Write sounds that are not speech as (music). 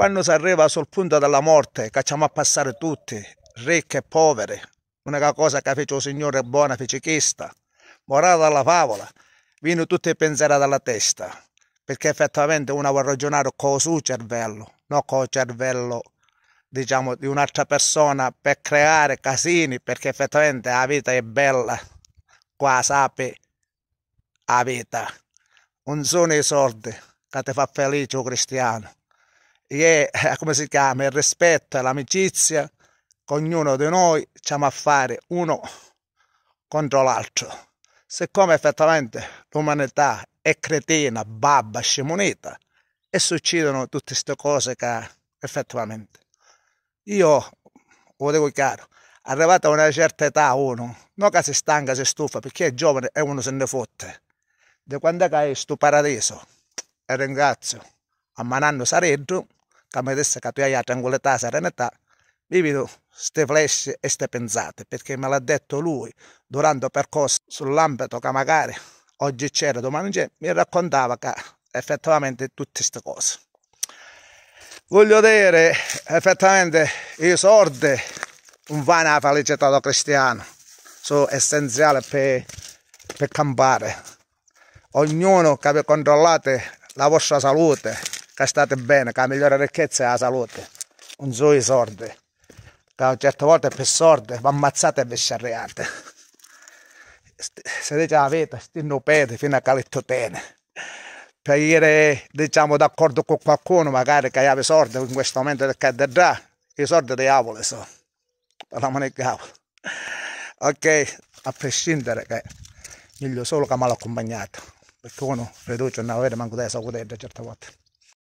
Quando si arriva sul punto della morte, cacciamo a passare tutti, ricchi e poveri. L'unica cosa che fece il Signore buona fece questa. Morata dalla favola, viene tutti i pensieri dalla testa, perché effettivamente uno vuole ragionare con il suo cervello, non con il cervello diciamo, di un'altra persona per creare casini, perché effettivamente la vita è bella, qua sape la vita. Non sono i soldi che ti fa felice un cristiano è, (laughs) come si chiama, il rispetto e l'amicizia che ognuno di noi siamo a fare uno contro l'altro. Siccome effettivamente l'umanità è cretina, babba, scemonita, e succedono tutte queste cose che effettivamente... Io, lo dico chiaro, arrivato a una certa età uno, non che si stanca, si stufa, perché è giovane e uno se ne fotte. Da quando è questo paradiso? E ringrazio a Mananno Sareggio come adesso Camedessa capiaia tranquillità, serenità, vi vedo ste flash e queste pensate, perché me l'ha detto lui durante il percorso sull'ambito che magari oggi c'era, domani c'è, mi raccontava che effettivamente tutte queste cose. Voglio dire, effettivamente i soldi un vanno alla felicità del cristiano, sono essenziali per, per campare. Ognuno che vi controllate la vostra salute, che state bene, che la migliore ricchezza è la salute. Non sono i sordi, che a certe volte per sordi vi ammazzate e vi Se dice la vita, bene fino a che calittotene. Per dire, diciamo, d'accordo con qualcuno, magari che aveva sordi in questo momento che cadrà, i sordi dei avoli sono. Parliamo di cavolo. Ok, a prescindere che meglio solo che mal accompagnato, perché uno riduce non avere manco di salute a certe volte.